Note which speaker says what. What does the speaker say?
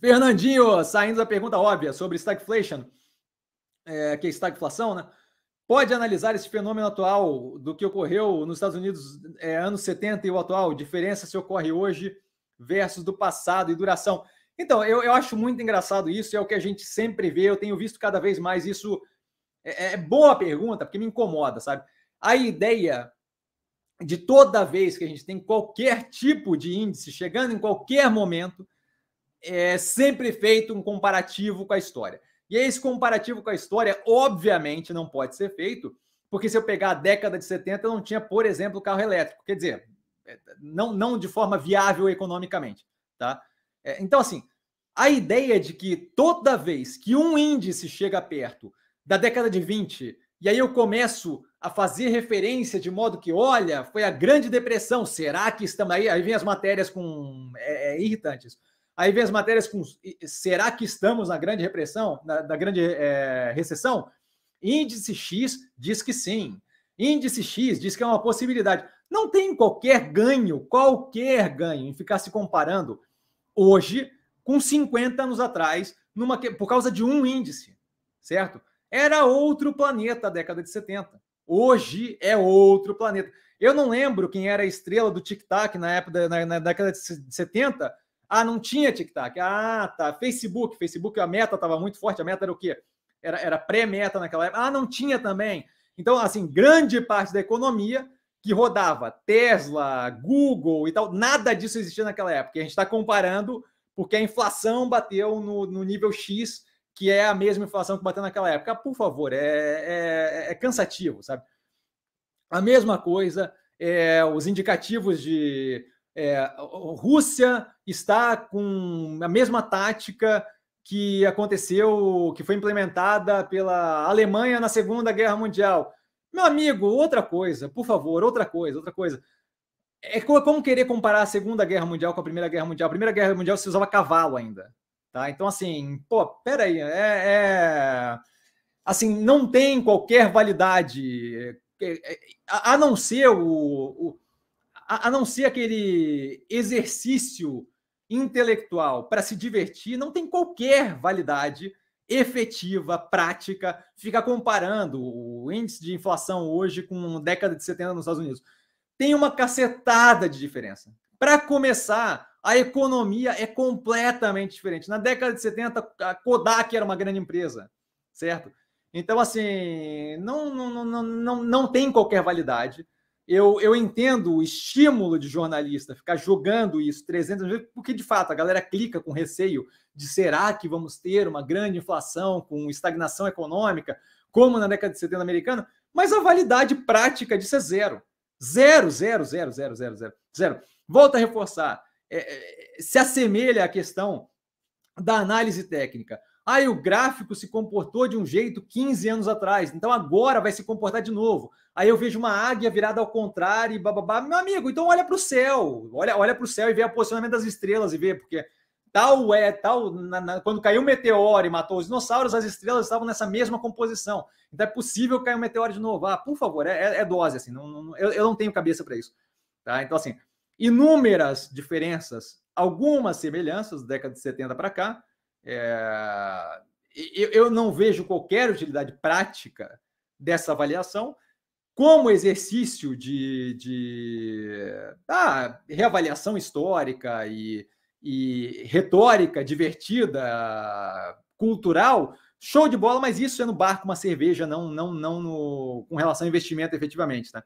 Speaker 1: Fernandinho, saindo da pergunta óbvia sobre stagflation, é, que é stagflação, né? Pode analisar esse fenômeno atual do que ocorreu nos Estados Unidos é, anos 70 e o atual? Diferença se ocorre hoje versus do passado e duração. Então, eu, eu acho muito engraçado isso, é o que a gente sempre vê, eu tenho visto cada vez mais isso. É, é, é boa pergunta, porque me incomoda, sabe? A ideia de toda vez que a gente tem qualquer tipo de índice chegando em qualquer momento, é sempre feito um comparativo com a história. E esse comparativo com a história, obviamente, não pode ser feito, porque se eu pegar a década de 70, não tinha, por exemplo, carro elétrico. Quer dizer, é, não, não de forma viável economicamente. Tá? É, então, assim, a ideia de que toda vez que um índice chega perto da década de 20, e aí eu começo a fazer referência de modo que, olha, foi a Grande Depressão, será que estamos aí? Aí vem as matérias com é, é, irritantes. Aí vem as matérias com será que estamos na grande repressão, na, na grande é, recessão? Índice X diz que sim. Índice X diz que é uma possibilidade. Não tem qualquer ganho, qualquer ganho em ficar se comparando hoje com 50 anos atrás, numa, por causa de um índice, certo? Era outro planeta a década de 70. Hoje é outro planeta. Eu não lembro quem era a estrela do Tic Tac na época na, na década de 70, ah, não tinha TikTok. Ah, tá. Facebook. Facebook, a meta estava muito forte. A meta era o quê? Era, era pré-meta naquela época. Ah, não tinha também. Então, assim, grande parte da economia que rodava Tesla, Google e tal, nada disso existia naquela época. A gente está comparando porque a inflação bateu no, no, nível X, que é a mesma inflação que bateu naquela época. Ah, por favor, é, é, é cansativo, sabe? A mesma coisa, é, os indicativos de é, Rússia está com a mesma tática que aconteceu, que foi implementada pela Alemanha na Segunda Guerra Mundial. Meu amigo, outra coisa, por favor, outra coisa, outra coisa. É como querer comparar a Segunda Guerra Mundial com a Primeira Guerra Mundial. A Primeira Guerra Mundial se usava cavalo ainda, tá? Então, assim, pô, peraí, é... é assim, não tem qualquer validade, é, é, a não ser o, o a, a não ser aquele exercício intelectual para se divertir, não tem qualquer validade efetiva, prática, fica comparando o índice de inflação hoje com década de 70 nos Estados Unidos. Tem uma cacetada de diferença. Para começar, a economia é completamente diferente. Na década de 70, a Kodak era uma grande empresa, certo? Então, assim, não, não, não, não, não tem qualquer validade eu, eu entendo o estímulo de jornalista ficar jogando isso 300 vezes, porque de fato a galera clica com receio de será que vamos ter uma grande inflação com estagnação econômica, como na década de 70 americana, mas a validade prática disso é zero. Zero, zero, zero, zero, zero, zero. zero. Volto a reforçar, é, é, se assemelha à questão da análise técnica. Aí o gráfico se comportou de um jeito 15 anos atrás, então agora vai se comportar de novo. Aí eu vejo uma águia virada ao contrário e bababá. Meu amigo, então olha para o céu, olha, olha para o céu e vê o posicionamento das estrelas e vê, porque tal é, tal. Na, na, quando caiu o meteoro e matou os dinossauros, as estrelas estavam nessa mesma composição. Então é possível cair um meteoro de novo. Ah, por favor, é, é, é dose, assim, não, não, eu, eu não tenho cabeça para isso. Tá? Então, assim, inúmeras diferenças, algumas semelhanças, década de 70 para cá é, eu, não vejo qualquer utilidade prática dessa avaliação como exercício de, de ah, reavaliação histórica e, e, retórica divertida, cultural. Show de bola, mas isso é no bar com uma cerveja, não, não, não no, com relação a investimento efetivamente. Né?